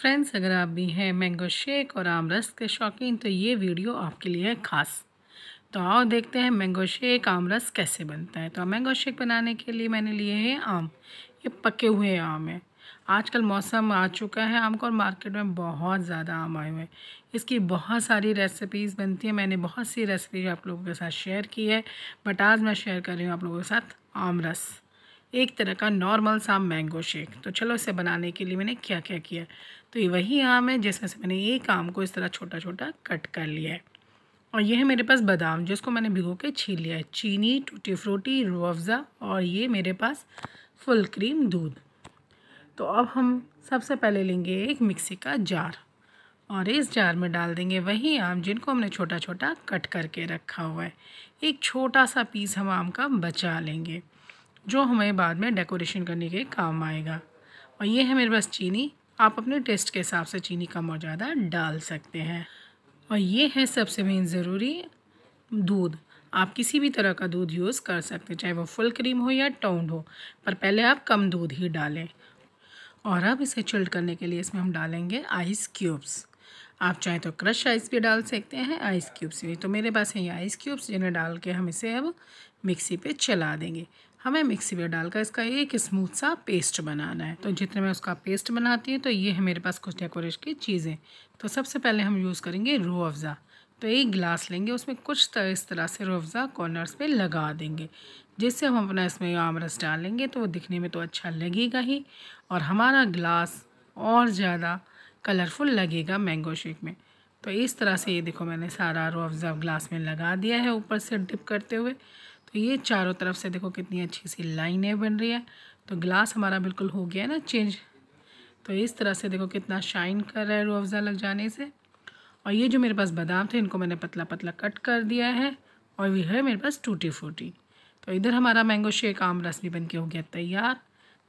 friends अगर आप भी हैं मैंगो शेक और आम रस के शौकीन तो ये वीडियो आपके लिए है ख़ास तो आओ देखते हैं मैंगो शेक आम रस कैसे बनता है तो मैंगो शेक बनाने के लिए मैंने लिए हैं आम ये पके हुए आम हैं आजकल मौसम आ चुका है आम को और मार्केट में बहुत ज़्यादा आम आए हुए हैं इसकी बहुत सारी रेसिपीज़ बनती है मैंने बहुत सी रेसिपी आप लोगों के साथ शेयर की है बट आज मैं शेयर कर रही हूँ आप लोगों के साथ आम रस एक तरह का नॉर्मल सा मैंगो शेक तो चलो इसे बनाने के लिए मैंने क्या क्या किया तो ये वही आम है जिसमें से मैंने एक आम को इस तरह छोटा छोटा कट कर लिया है और ये है मेरे पास बादाम जिसको मैंने भिगो के छील लिया है चीनी टूटी फ्रूटी अफज़ा और ये मेरे पास फुल क्रीम दूध तो अब हम सबसे पहले लेंगे एक मिक्सी का जार और इस जार में डाल देंगे वही आम जिनको हमने छोटा छोटा कट करके रखा हुआ है एक छोटा सा पीस हम आम का बचा लेंगे जो हमें बाद में डेकोरेशन करने के काम आएगा और ये है मेरे पास चीनी आप अपने टेस्ट के हिसाब से चीनी कम और ज़्यादा डाल सकते हैं और ये है सबसे मेन ज़रूरी दूध आप किसी भी तरह का दूध यूज़ कर सकते हैं चाहे वो फुल क्रीम हो या टाउंड हो पर पहले आप कम दूध ही डालें और अब इसे चिल्ड करने के लिए इसमें हम डालेंगे आइस क्यूब्स आप चाहे तो क्रश आइस भी डाल सकते हैं आइस क्यूब्स भी तो मेरे पास है ये आइस क्यूब्स जिन्हें डाल के हम इसे अब मिक्सी पे चला देंगे हमें मिक्सी में डालकर इसका एक स्मूथ सा पेस्ट बनाना है तो जितने मैं उसका पेस्ट बनाती हूँ तो ये है मेरे पास कुछ डेकोरेशन की चीज़ें तो सबसे पहले हम यूज़ करेंगे रो अफ़ज़ा तो एक गिलास लेंगे उसमें कुछ तरह इस तरह से अफज़ा कॉर्नर्स पर लगा देंगे जिससे हम अपना इसमें आमरस डालेंगे तो वो दिखने में तो अच्छा लगेगा ही और हमारा गिलास और ज़्यादा कलरफुल लगेगा मैंगो शेक में तो इस तरह से ये देखो मैंने सारा अफज़ा ग्लास में लगा दिया है ऊपर से डिप करते हुए तो ये चारों तरफ से देखो कितनी अच्छी सी लाइनें बन रही है तो ग्लास हमारा बिल्कुल हो गया ना चेंज तो इस तरह से देखो कितना शाइन कर रहा है रू अफ़ज़ा लग जाने से और ये जो मेरे पास बादाम थे इनको मैंने पतला पतला कट कर दिया है और ये है मेरे पास टूटी फूटी तो इधर हमारा मैंगो शेक आम रस भी बन के हो गया तैयार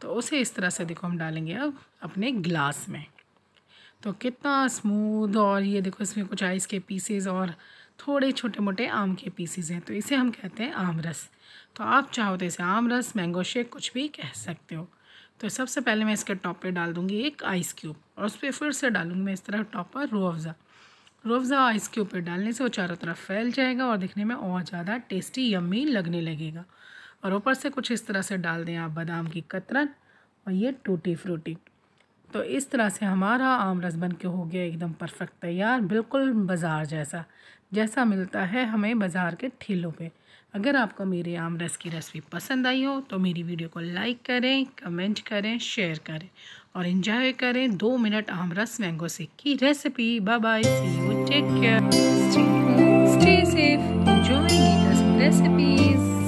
तो उसे इस तरह से देखो हम डालेंगे अब अपने ग्लास में तो कितना स्मूद और ये देखो इसमें कुछ आइस के पीसेज और थोड़े छोटे मोटे आम के पीसीज हैं तो इसे हम कहते हैं आम रस तो आप चाहो तो इसे आम रस मैंगो शेक कुछ भी कह सकते हो तो सबसे पहले मैं इसके टॉप पे डाल दूँगी एक आइस क्यूब और उस पर फिर से डालूँगी मैं इस तरह टॉप पर रू अफ़ज़ा रू अफ़ज़ा आइस क्यूब पर डालने से वो चारों तरफ फैल जाएगा और दिखने में और ज़्यादा टेस्टी यम्मी लगने लगेगा और ऊपर से कुछ इस तरह से डाल दें आप बादाम की कतरन और ये टूटी फ्रूटी तो इस तरह से हमारा आम रस बन के हो गया एकदम परफेक्ट तैयार बिल्कुल बाज़ार जैसा जैसा मिलता है हमें बाज़ार के ठेलों पे अगर आपको मेरी आम रस की रेसिपी पसंद आई हो तो मेरी वीडियो को लाइक करें कमेंट करें शेयर करें और इन्जॉय करें दो मिनट आम रस मैंगो से की recipe bye bye see you take care stay safe recipes